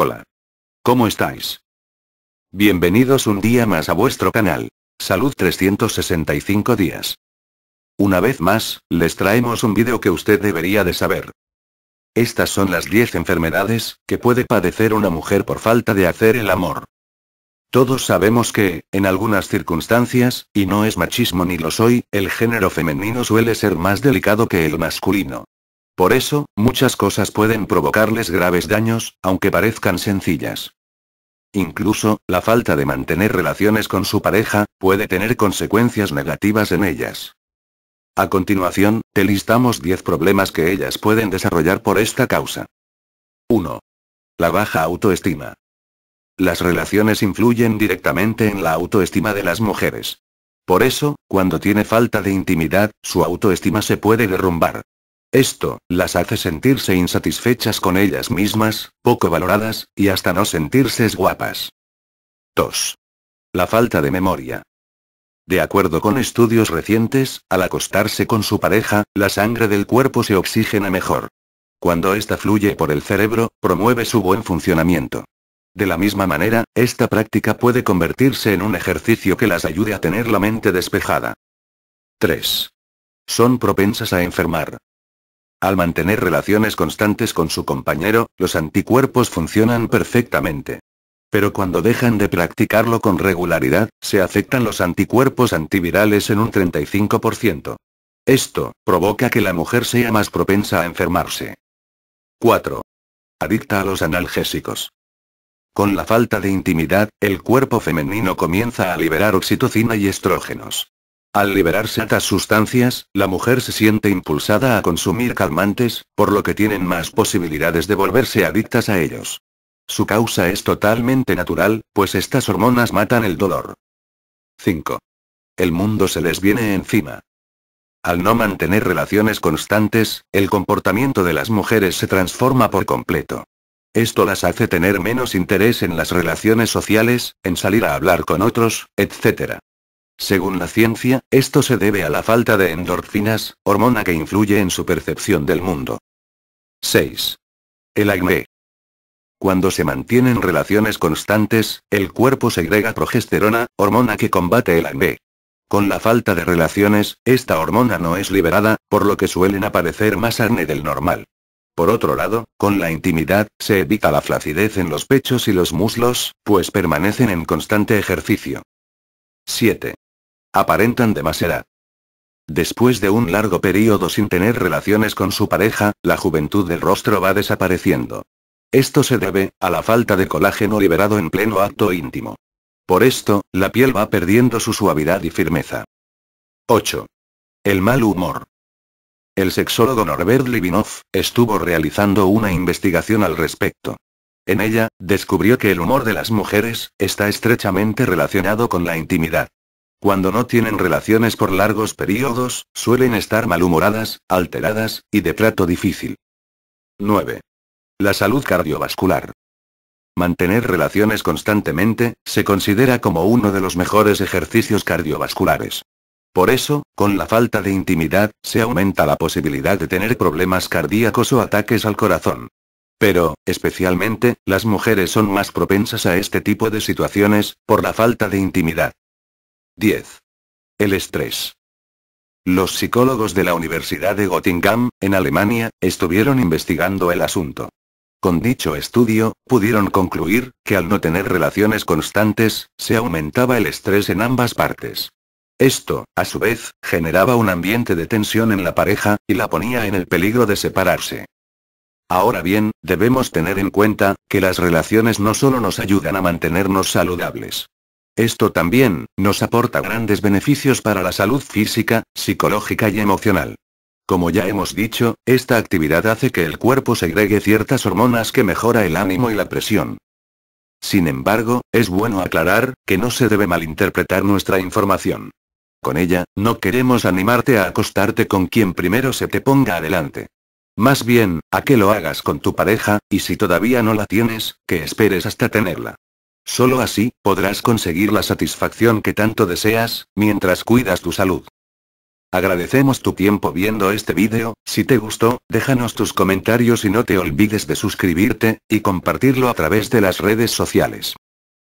Hola. ¿Cómo estáis? Bienvenidos un día más a vuestro canal. Salud 365 días. Una vez más, les traemos un vídeo que usted debería de saber. Estas son las 10 enfermedades que puede padecer una mujer por falta de hacer el amor. Todos sabemos que, en algunas circunstancias, y no es machismo ni lo soy, el género femenino suele ser más delicado que el masculino. Por eso, muchas cosas pueden provocarles graves daños, aunque parezcan sencillas. Incluso, la falta de mantener relaciones con su pareja, puede tener consecuencias negativas en ellas. A continuación, te listamos 10 problemas que ellas pueden desarrollar por esta causa. 1. La baja autoestima. Las relaciones influyen directamente en la autoestima de las mujeres. Por eso, cuando tiene falta de intimidad, su autoestima se puede derrumbar. Esto, las hace sentirse insatisfechas con ellas mismas, poco valoradas, y hasta no sentirse guapas. 2. La falta de memoria. De acuerdo con estudios recientes, al acostarse con su pareja, la sangre del cuerpo se oxigena mejor. Cuando ésta fluye por el cerebro, promueve su buen funcionamiento. De la misma manera, esta práctica puede convertirse en un ejercicio que las ayude a tener la mente despejada. 3. Son propensas a enfermar. Al mantener relaciones constantes con su compañero, los anticuerpos funcionan perfectamente. Pero cuando dejan de practicarlo con regularidad, se afectan los anticuerpos antivirales en un 35%. Esto, provoca que la mujer sea más propensa a enfermarse. 4. Adicta a los analgésicos. Con la falta de intimidad, el cuerpo femenino comienza a liberar oxitocina y estrógenos. Al liberarse estas sustancias, la mujer se siente impulsada a consumir calmantes, por lo que tienen más posibilidades de volverse adictas a ellos. Su causa es totalmente natural, pues estas hormonas matan el dolor. 5. El mundo se les viene encima. Al no mantener relaciones constantes, el comportamiento de las mujeres se transforma por completo. Esto las hace tener menos interés en las relaciones sociales, en salir a hablar con otros, etc. Según la ciencia, esto se debe a la falta de endorfinas, hormona que influye en su percepción del mundo. 6. El acné. E. Cuando se mantienen relaciones constantes, el cuerpo segrega progesterona, hormona que combate el acné. E. Con la falta de relaciones, esta hormona no es liberada, por lo que suelen aparecer más acné e del normal. Por otro lado, con la intimidad, se evita la flacidez en los pechos y los muslos, pues permanecen en constante ejercicio. 7 aparentan de más edad. Después de un largo periodo sin tener relaciones con su pareja, la juventud del rostro va desapareciendo. Esto se debe a la falta de colágeno liberado en pleno acto íntimo. Por esto, la piel va perdiendo su suavidad y firmeza. 8. El mal humor. El sexólogo Norbert Livinoff, estuvo realizando una investigación al respecto. En ella, descubrió que el humor de las mujeres está estrechamente relacionado con la intimidad. Cuando no tienen relaciones por largos periodos, suelen estar malhumoradas, alteradas, y de trato difícil. 9. La salud cardiovascular. Mantener relaciones constantemente, se considera como uno de los mejores ejercicios cardiovasculares. Por eso, con la falta de intimidad, se aumenta la posibilidad de tener problemas cardíacos o ataques al corazón. Pero, especialmente, las mujeres son más propensas a este tipo de situaciones, por la falta de intimidad. 10. El estrés. Los psicólogos de la Universidad de Göttingen, en Alemania, estuvieron investigando el asunto. Con dicho estudio, pudieron concluir que al no tener relaciones constantes, se aumentaba el estrés en ambas partes. Esto, a su vez, generaba un ambiente de tensión en la pareja, y la ponía en el peligro de separarse. Ahora bien, debemos tener en cuenta, que las relaciones no solo nos ayudan a mantenernos saludables, esto también, nos aporta grandes beneficios para la salud física, psicológica y emocional. Como ya hemos dicho, esta actividad hace que el cuerpo segregue ciertas hormonas que mejora el ánimo y la presión. Sin embargo, es bueno aclarar, que no se debe malinterpretar nuestra información. Con ella, no queremos animarte a acostarte con quien primero se te ponga adelante. Más bien, a que lo hagas con tu pareja, y si todavía no la tienes, que esperes hasta tenerla. Solo así, podrás conseguir la satisfacción que tanto deseas, mientras cuidas tu salud. Agradecemos tu tiempo viendo este vídeo, si te gustó, déjanos tus comentarios y no te olvides de suscribirte, y compartirlo a través de las redes sociales.